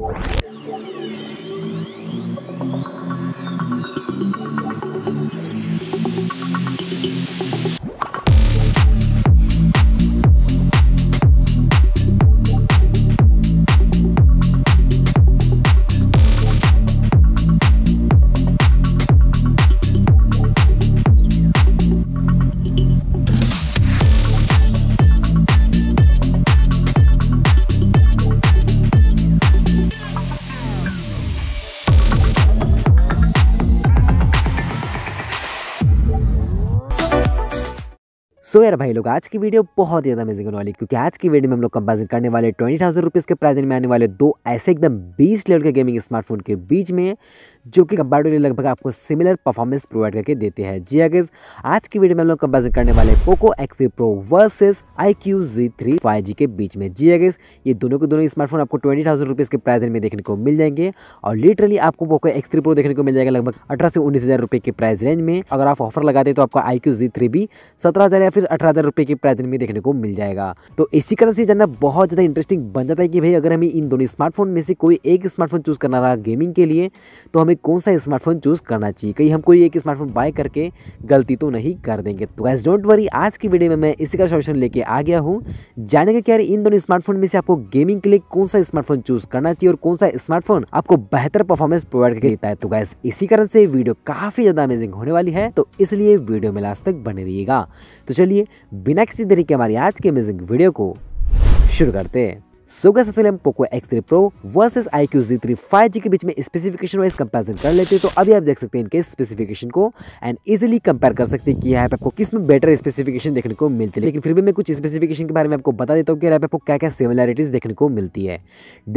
Thank you. So so यार भाई लोग आज की वीडियो बहुत ज़्यादा अमेजिंग होने वाली क्योंकि आज की वीडियो में हम लोग कंपेरिजन करने वाले ट्वेंटी थाउजेंड रुपीज़ के प्राइस में आने वाले दो ऐसे एकदम बीस लेवल के गेमिंग स्मार्टफोन के बीच में जो कि कंपेरेटिवली लगभग आपको सिमिलर परफॉर्मेंस प्रोवाइड करके देते हैं जी अगेज हाँ, आज की वीडियो में हम लोग कंपेरिजन करने वाले Poco X Pro versus iQOO Z three five G के बीच में जी अगेज हाँ, ये दोनों के दोनों स्मार्टफोन आपको ट्वेंटी थाउजेंड रुपीज़ के प्राइस में देखने को मिल जाएंगे और लिटरली आपको पोको एक्स प्रो देखने को मिल जाएगा लगभग अठारह से उन्नीस हज़ार रुपये के प्राइस रेंज में अगर आप ऑफर लगाते तो आपको आई क्यू जी थ्री भी सत्रह हज़ार या फिर अठारह हज़ार रुपये के प्राइस में देखने को मिल जाएगा तो इसी कारण से जानना बहुत ज़्यादा इंटरेस्टिंग बन जाता है कि भाई अगर हमें इन दोनों स्मार्टफोन में से कोई एक स्मार्टफोन चूज़ करना रहा गेमिंग के लिए तो हमें कौन सा स्मार्टफोन चूज़ करना चाहिए कहीं हम कोई एक स्मार्टफोन बाय करके गलती तो नहीं कर देंगे तो गैस डोंट वरी आज की वीडियो में मैं इसी का सोल्यूशन लेके आ गया हूँ जानेंगे कि यार इन दोनों स्मार्टफोन में से आपको गेमिंग के लिए कौन सा स्मार्टफोन चूज़ करना चाहिए और कौन सा स्मार्टफोन आपको बेहतर परफॉर्मेंस प्रोवाइड कर देता है तो गैस इसी कारण से वीडियो काफ़ी ज़्यादा अमेजिंग होने वाली है तो इसलिए वीडियो में लास्ट तक बने रहिएगा तो चलिए बिना किसी तरीके हमारी आज की अमेजिंग वीडियो को शुरू करते हैं सोगा सबसे film Poco X3 three Pro versus iQOO Z three five G के बीच में स्पेसिफिकेशन वाइज कंपेरिजन कर लेते हैं तो अभी आप देख सकते हैं इनके स्पेसिफिकेशन को एंड इजिली कंपेयर कर सकते हैं कि यहाँ पे आपको किस में बेटर स्पेसिफिकेशन देखने को मिलती है लेकिन फिर भी मैं कुछ स्पेसिफिकेशन के बारे में आपको बता देता हूँ कि यहाँ पे आपको क्या क्या सिमिलरिटीज देखने को मिलती है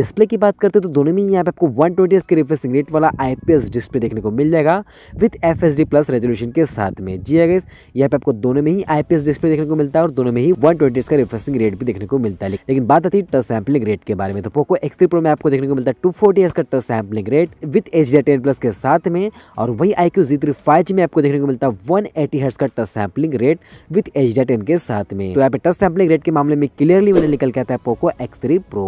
डिस्प्ले की बात करते हैं तो दोनों में यहाँ पे आपको वन ट्वेंटी के रिफ्रेशिंग रेट वाला आई डिस्प्ले देखने को मिल जाएगा विथ एफ प्लस रेजोल्यूशन के साथ में जी अगर हाँ यहाँ पे आपको दोनों में ही आई डिस्प्ले देखने को मिलता है और दोनों में ही वन का रिफ्रेसिंग रेट भी देखने को मिलता है लेकिन बात आती है टच सैम्पलिंग रेट के बारे में तो पोको एक्स थ्री प्रो में आपको देखने को मिलता है टू फोर्टी का touch sampling rate with H D ten plus के साथ में और वही iQOO Z three five G में आपको देखने को मिलता है वन एटी हर्ट्स का touch sampling rate with H D ten के साथ में तो यहाँ पे टच सैम्पलिंग रेट के मामले में क्लियरली मैंने निकल के आता है Poco X three Pro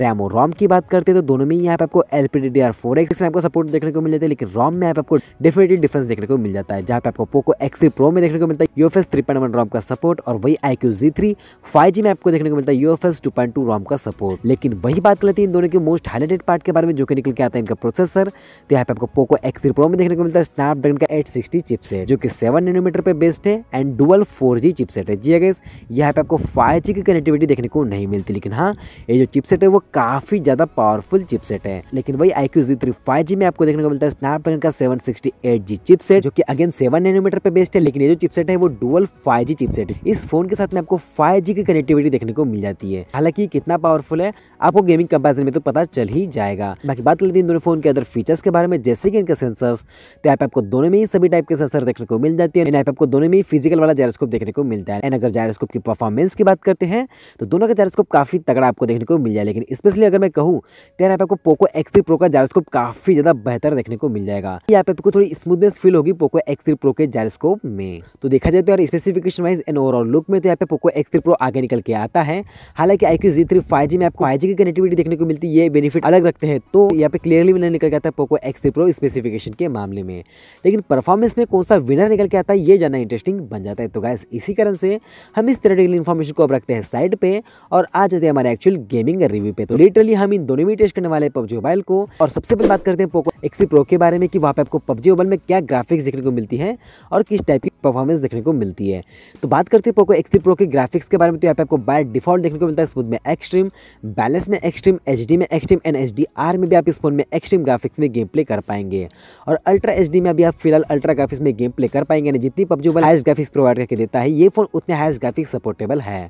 RAM और रॉम की बात करते हैं तो दोनों में यहाँ पे आपको L P D D R four X आपको सपोर्ट देखने को मिल जाता है लेकिन रॉम में आपको डेफिनेटली डिफरेंस देखने को मिल जाता है जहाँ पे आपको पोको एक्स थ्री प्रो में देखने को मिलता है UFS three point one ROM का सपोर्ट और वही iQOO Z three five G में आपको देखने को मिलता है UFS two point two ROM का सपोर्ट लेकिन वही बात कर लेते हैं इन दोनों के मोस्ट हाईलाइटेड पार्ट के बारे में जो कि निकल के आता है इनका प्रोसेसर तो यहाँ पे आपको पोको एक्स थ्री प्रो में देखने को मिलता है स्नैपड्रैगन का एट सिक्सटी चिपसेट जो कि सेवन नैनोमीटर पे बेस्ड है and dual four G chipset है जी अगेस यहाँ पे आपको फाइव जी की कनेक्टिविटी देखने को नहीं मिलती लेकिन हाँ ये जो चिपसेट है वो काफी ज्यादा पावरफुल चिपसेट है लेकिन वही iQOO Z three five G में आपको देखने को मिलता है स्नैपड्रैगन का seven sixty eight G chipset जो कि अगेन सेवन नैनोमीटर पे बेस्ट है लेकिन ये जो चिपसेट है वो डुअल फाइव जी चिपसेट है इस फोन के साथ में आपको फाइव जी की कनेक्टिविटी देखने को मिल जाती है हालांकि कितना पावर पावरफुल है आपको गेमिंग कंपेरिजन में तो पता चल ही जाएगा बाकी बात कर लेते हैं दोनों फोन के अदर फीचर्स के बारे में जैसे कि इनके सेंसर्स तो ऐप आपको दोनों में ही सभी टाइप के सेंसर देखने को मिल जाती है ऐप आपको दोनों में ही फिजिकल वाला जायरोस्कोप देखने को मिलता है एंड अगर जायरोस्कोप की परफॉर्मेंस की बात करते हैं तो दोनों का जायरोस्कोप काफी तगड़ा आपको देखने को मिल जाए लेकिन स्पेशली अगर मैं कहूँ तो ऐप आपको पोको एक्स प्रो का जायरोस्कोप काफी ज्यादा बेहतर देखने को मिल जाएगा ऐप आपको थोड़ी स्मूथनेस फील होगी पोको एक्स प्रो के जायरोस्कोप में तो देखा जाए तो यार specification wise and overall look में तो यहाँ पे पोको एक्स प्रो आगे निकल के आता है हालांकि आई क्यू जी फाइव में आपको फाइव की कनेक्टिविटी देखने को मिलती है ये बेनिफिट अलग रखते हैं तो यहाँ पे क्लियरली विनर निकल के आता है पोको एक्स प्रो स्पेसिफिकेशन के मामले में लेकिन परफॉर्मेंस में कौन सा विनर निकल के आता है ये जाना इंटरेस्टिंग बन जाता है तो गैस इसी कारण से हम इस तरह इन्फॉर्मेशन को अब रखते हैं साइड पे और आ जाते हैं हमारे एक्चुअल गेमिंग रिव्यू पे तो लिटरली हम इन दोनों में टेस्ट करने वाले पबजी मोबाइल को और सबसे पहले बात करते हैं पोको एक्सी प्रो के बारे में कि वहाँ पे आपको पबजी मोबाइल में क्या ग्राफिक्स देखने को मिलती है और किस टाइप की परफॉर्मेंस देखने को मिलती है तो बात करते हैं पोको एक्सी प्रो के ग्राफिक्स के बारे में तो यहाँ पे आपको बाय डिफॉल्ट देखने को मिलता है स्मूथ में एक्सट्रीम बैलेंस में एक्सट्रीम एच में एक्सट्रीम एन एच में भी आप इस फोन में एक्सट्रीम ग्राफिक्स में गेम प्ले कर पाएंगे और अल्ट्रा एच में अभी आप फिलहाल अल्ट्रा ग्राफिक्स में गेम प्ले कर पाएंगे ना जितनी पब्जी वाला हाइस्ट ग्राफिक्स प्रोवाइड करके देता है ये फोन उतने हाइस्ट ग्राफिक्स सपोर्टेबल है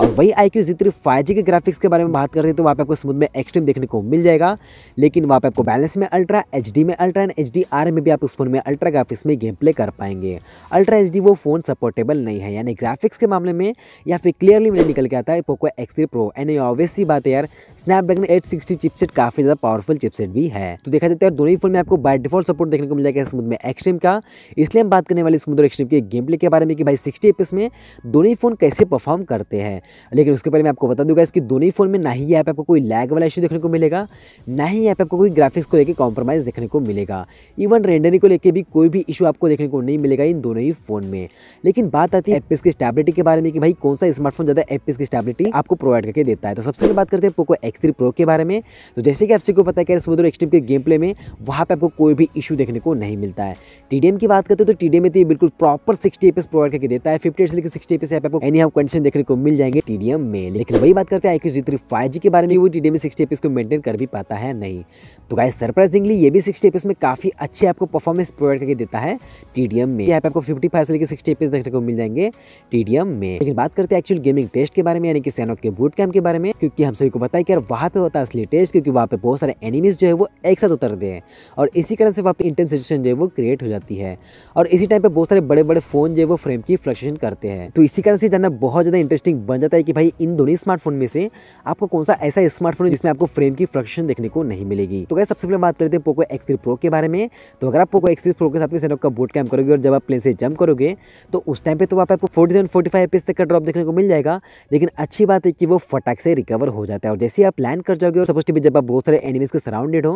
और वही आई क्यू जी के ग्राफिक्स के बारे में बात करते हैं तो वहाँ पर आपको स्मूथ में एक्सट्रीम देखने को मिल जाएगा लेकिन वहाँ पर आपको बैलेंस में अल्ट्रा एच में अल्ट्रा एंड एच में भी आप उस फोन में अल्ट्रा ग्राफिक्स में गेम प्ले कर पाएंगे अल्ट्रा एच वो फ़ोन सपोर्टेबल नहीं है यानी ग्राफिक्स के मामले में या फिर क्लियरली मुझे निकल के आता है Poco X Pro an obvious ऐसी बात है यार स्नैपड्रैगन 860 चिपसेट काफ़ी ज़्यादा पावरफुल चिपसेट भी है तो देखा जाता तो है दोनों ही फोन में आपको बाय डिफॉल्ट सपोर्ट देखने को मिल जाएगा स्मूथ में एक्सट्रीम का इसलिए हम बात करने वाले स्मूथ और एक्सट्रीम के गेम प्ले के बारे में कि भाई सिक्सटी एपीस में दोनों ही फोन कैसे परफॉर्म करते हैं लेकिन उसके पहले मैं आपको बता दूंगा इसकी दोनों ही फोन में ना ही ऐप आपको कोई लैग वाला इशू देखने को मिलेगा ना ही ऐप आपको कोई ग्राफिक्स को लेकर कॉम्प्रोमाइज़ देखने को मिलेगा इवन रेंडरिंग को लेकर भी कोई भी इशू आपको देखने को नहीं मिलेगा इन दोनों ही फोन में लेकिन बात आती है एपीस की स्टेबिलिटी के बारे में कि भाई कौन सा स्मार्टफोन ज़्यादा एपीस की स्टेबिलिटी आपको प्रोवाइड करके देता है तो सबसे पहले बात करते हैं पोको एक्स थ्री प्रो के बारे में तो जैसे कि आप सबको पता है कि समुद्र एक्सट्रीम के गेम प्ले में वहाँ पर आपको कोई भी इशू देखने को नहीं मिलता है टी की बात करते हैं तो टी में तो ये बिल्कुल प्रॉपर सिक्सटी एपीएस प्रोवाइड करके देता है फिफ्टी एट से लेकर सिक्सटी एपीएस आपको एनी हाउ कंडीशन देखने को मिल जाएंगे टी में लेकिन वही बात करते हैं आई जी थ्री फाइव जी के बारे में वो टी में सिक्सटी एपीएस को मेंटेन कर भी पाता है नहीं तो गाइस सरप्राइजिंगली ये भी सिक्सटी एपीएस में काफ़ी अच्छे आपको परफॉर्मेंस प्रोवाइड करके देता है टी में यहाँ पे आपको फिफ्टी फाइव से लेकर सिक्सटी एपीएस देखने को मिल जाएंगे टी में लेकिन बात करते हैं एक्चुअल गेमिंग टेस्ट के बारे में यानी कि सैनो के बूट कैम्प के बारे में क्योंकि हम सभी को पता है कि यार वहाँ पे होता है असली टेस्ट क्योंकि वहाँ पे बहुत सारे एनिमीज़ जो है वो एक साथ उतरते हैं और इसी कारण से वहाँ पे इंटेंस सिचुएशन जो है वो क्रिएट हो जाती है और इसी टाइम पे बहुत सारे बड़े बड़े फ़ोन जो है वो फ्रेम की फ्लक्चुएशन करते हैं तो इसी कारण से जानना बहुत ज़्यादा इंटरेस्टिंग बन जाता है कि भाई इन दोनों स्मार्टफोन में से आपको कौन सा ऐसा स्मार्टफोन है जिसमें आपको फ्रेम की फ्लक्चुएशन देखने को नहीं मिलेगी तो क्या सबसे पहले बात करते हैं पोको एक्स थ्री प्रो के बारे में तो अगर आप पोको एक्स थ्री प्रो के साथ में का बोट कैम करोगे और जब आप प्लेन से जंप करोगे तो उस टाइम पर तो आपको फोर्टी सेवन फोर्टी फाइव तक का ड्रॉप देखने को मिल जाएगा लेकिन अच्छी बात है कि वो फटाक से रिकवर कवर हो जाता है और जैसे ही आप प्लान कर जाओगे और सपोज भी जब आप बहुत सारे एनिमीज के सराउंडेड हो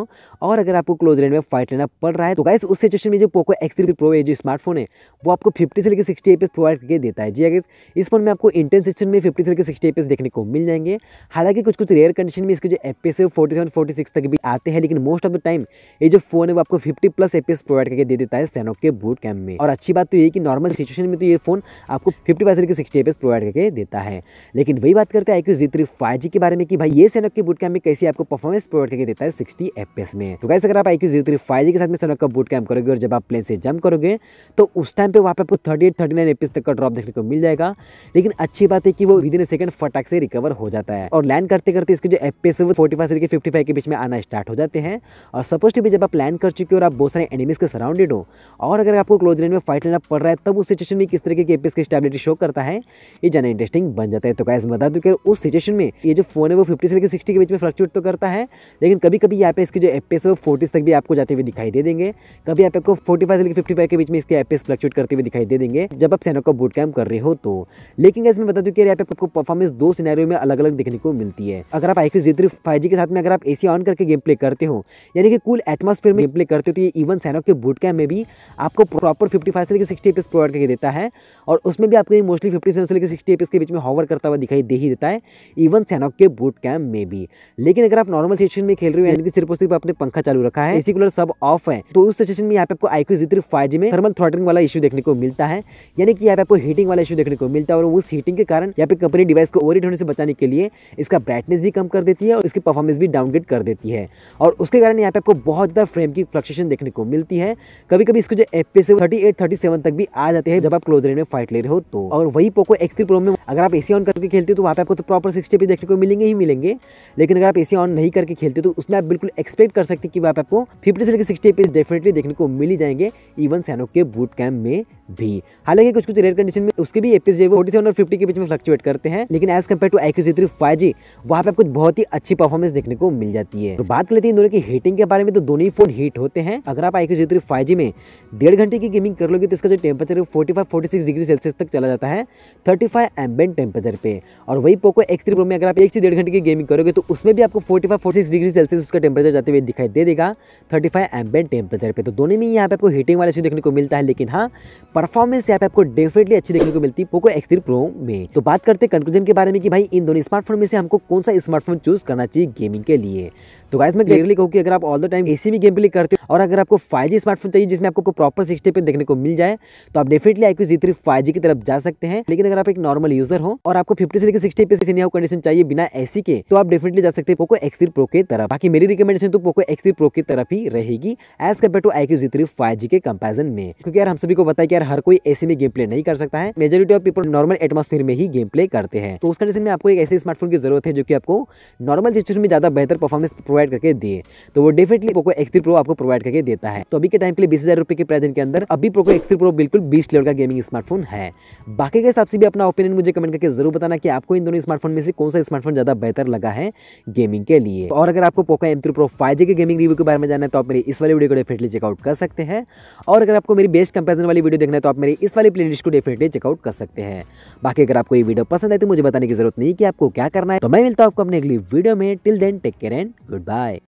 और अगर आपको क्लोज रेंज में फाइट लेना पड़ रहा है तो गाइस उस सिचुएशन में जो पोको एक्स प्रो है जो स्मार्टफोन है वो आपको फिफ्टी से लेकर सिक्सटी एपीएस प्रोवाइड करके देता है जी अगर हाँ, इस फोन में आपको इंटेंस सेक्शन में फिफ्टी से लेकर सिक्सटी एपीएस देखने को मिल जाएंगे हालांकि कुछ कुछ रेयर कंडीशन में इसके जो एपीएस है वो फोर्टी सेवन फोर्टी सिक्स तक भी आते हैं लेकिन मोस्ट ऑफ द टाइम ये जो फोन है वो आपको फिफ्टी प्लस एपीएस प्रोवाइड करके दे देता है सैनोक के बूट कैम्प में और अच्छी बात तो ये कि नॉर्मल सिचुएशन में तो ये फोन आपको फिफ्टी फाइव से लेकर सिक्सटी एपीएस प्रोवाइड करके देता है लेकिन वही बात करते हैं iQOO Z three five iQOO के बारे में कि भाई ये सेनक की बूट कैम में कैसे आपको परफॉर्मेंस प्रोवाइड करके देता है सिक्सटी एफ में तो कैसे अगर आप iQOO zero three five G के साथ में सेनक का बूट कैम करोगे और जब आप प्लेन से जंप करोगे तो उस टाइम पर वहाँ पर आपको थर्टी एट थर्टी तक का ड्रॉप देखने को मिल जाएगा लेकिन अच्छी बात है कि वो विद इन सेकंड फटाक से रिकवर हो जाता है और लैंड करते करते इसके जो एफ है फोर्टी फाइव से लेकर फिफ्टी के बीच में आना स्टार्ट हो जाते हैं और सपोज टू भी जब आप लैंड कर चुके हो और आप बहुत सारे एनिमीज के सराउंडेड हो और अगर आपको क्लोज रेंज में फाइट लेना पड़ रहा है तब उस सिचुएशन में किस तरीके की एपीएस की स्टेबिलिटी शो करता है ये जाना इंटरेस्टिंग बन जाता है तो कैसे बता दूँ कि उस सिचुएशन में ये जो फ़ोन है वो फिफ्टी से लेकर सिक्सटी के बीच में फ्लक्चुएट तो करता है लेकिन कभी कभी यहाँ पे इसके जो एपेस है वो फोर्टीज़ तक भी आपको जाते हुए दिखाई दे देंगे कभी यहाँ पे आपको फोर्टी से लेकर फिफ्टी के बीच में इसके एपेस फ्लक्चुएट करते हुए दिखाई दे देंगे जब आप सैनो का बूट कैम कर रहे हो तो लेकिन गैस मैं बता दूँ कि यहाँ पे आपको परफॉर्मेंस दो सिनेरियो में अलग अलग देखने को मिलती है अगर आप आईक्यू जी फाइव के साथ में अगर आप ए ऑन करके गेम प्ले करते हो यानी कि कुल एटमोसफेयर में गेम प्ले करते हो तो ये इवन सैनो के बूट कैम में भी आपको प्रॉपर फिफ्टी से लेकर सिक्सटी एपेस प्रोवाइड करके देता है और उसमें भी आपको मोस्टली फिफ्टी सेवन से लेकर सिक्सटी एपेस के बीच में हॉवर करता हुआ दिखाई दे ही देता है इवन सैनॉक के बूट कैम्प में भी लेकिन अगर आप नॉर्मल सेशन में खेल रहे हो यानी कि सिर्फ और सिर्फ आपने पंखा चालू रखा है एसी कूलर सब ऑफ है तो उस सेशन में यहाँ पे आपको iQOO Z three five G में थर्मल थ्रॉटलिंग वाला इशू देखने को मिलता है यानी कि यहाँ पे आपको हीटिंग वाला इशू देखने को मिलता है और उस हीटिंग के कारण यहाँ पे कंपनी डिवाइस को ओवरहीट होने से बचाने के लिए इसका ब्राइटनेस भी कम कर देती है और इसकी परफॉर्मेंस भी डाउनग्रेड कर देती है और उसके कारण यहाँ पे आपको बहुत ज़्यादा फ्रेम की फ्लक्चुएशन देखने को मिलती है कभी कभी इसको जो F P thirty eight thirty seven तक भी आ जाते हैं जब आप क्लोज रेंज में फाइट ले रहे हो तो और वही पोको एक्स प्रो में अगर आप एसी ऑन करके खेलते हो तो वहाँ पे आपको तो प्रॉपर सिक्सटी पे देखने को मिलेंगे ही मिलेंगे लेकिन अगर आप एसी ऑन नहीं करके खेलते तो उसमें आप बिल्कुल एक्सपेक्ट कर सकते कि आप आपको फिफ्टी से लेकर सिक्सटी पेज डेफिनेटली देखने को मिल ही जाएंगे इवन सैनो के बूट कैम्प में भी हालांकि कुछ कुछ रेयर कंडीशन में उसके भी एपीस जो फोर्टी सेवन और फिफ्टी के बीच में फ्लक्चुएट करते हैं लेकिन as compare to iQOO three five G वहाँ पर आपको बहुत ही अच्छी परफॉर्मेंस देखने को मिल जाती है तो बात कर लेते हैं दोनों की हीटिंग के बारे में तो दोनों ही फोन हीट होते हैं अगर आप आई थ्री फाइव जी में डेढ़ घंटे की गेमिंग कर लोगे तो इसका जो टेम्परेचर है forty five forty six degree Celsius तक चला जाता है थर्टी फाइव एम्बेंट टेम्परेचर पे और वही पोको एक्स थ्री प्रो में अगर आप एक से डेढ़ घंटे की गेमिंग करोगे तो उसमें भी आपको 45, 46 डिग्री सेल्सियस उसका टेम्परेचर जाते हुए दिखाई दे देगा 35 फाइव एम्बेंट टेम्परेचर पर तो दोनों में ही यहाँ पे आपको हीटिंग वाले इशू देखने को मिलता है लेकिन हाँ परफॉर्मेंस यहाँ पे आपको डेफिनेटली अच्छी देखने को मिलती है पोको एक्सर प्रो में तो बात करते हैं कंक्लूजन के बारे में कि भाई इन दोनों स्मार्टफोन में से हमको कौन सा स्मार्टफोन चूज करना चाहिए गेमिंग के लिए तो गाइस मैं क्लियरली कहूँ कि अगर आप ऑल द टाइम एसी भी गेम प्ले करते हो और अगर आपको फाइव स्मार्टफोन चाहिए जिसमें आपको प्रॉपर सिक्सटी पे देखने को मिल जाए तो आप डेफिनेटली आई क्यू जी की तरफ जा सकते हैं लेकिन अगर आप एक नॉर्मल यूजर हो और आपको फिफ्टी से लेकर सिक्सटी पे सीनियर कंडीशन चाहिए बिना एसी के तो आप डेफिनेटली जा सकते हैं पोको एक्स प्रो की तरफ बाकी मेरी रिकमेंडेशन तो पोको एक्स प्रो की तरफ ही रहेगी as compare to iQOO Z three five G के कंपेरिजन में क्योंकि यार हम सभी को पता है कि यार हर कोई एसी में गेम प्ले नहीं कर सकता है majority of people normal atmosphere में ही गेम प्ले करते हैं तो उस कंडीशन में आपको एक ऐसे स्मार्टफोन की जरूरत है जो कि आपको नॉर्मल सिचुएशन में ज्यादा बेहतर परफॉर्मेंस प्रोवाइड करके दिए तो वो डेफिनेटली पोको एक्स प्रो आपको प्रोवाइड करके देता है तो अभी के टाइम के लिए बीस हज़ार रुपये के प्राइस के अंदर अभी पोको एक्स प्रो बिल्कुल बीस लेवल का गेमिंग स्मार्टफोन है बाकी के हिसाब से भी अपना ओपिनियन मुझे कमेंट करके जरूर बताना कि आपको इन दोनों स्मार्टफोन में से कौन सा स्मार्टफोन ज़्यादा बेहतर लगा है गेमिंग के लिए और अगर आपको पोको एम प्रो फाइव के गेमिंग रिव्यू के बारे में जाना है तो आप मेरी इस वाली वीडियो को डेफिनेटली चेकआउट कर सकते हैं और अगर आपको मेरी बेस्ट कंपेरिजन वाली वीडियो देखना है तो आप मेरी इस वाली प्लेलिस्ट को डेफिनेटली चेकआउट कर सकते हैं बाकी अगर आपको ये वीडियो पसंद है तो मुझे बताने की जरूरत नहीं कि आपको क्या करना है तो मैं मिलता हूं आपको अपने अगली वीडियो में till then take care and good Bye.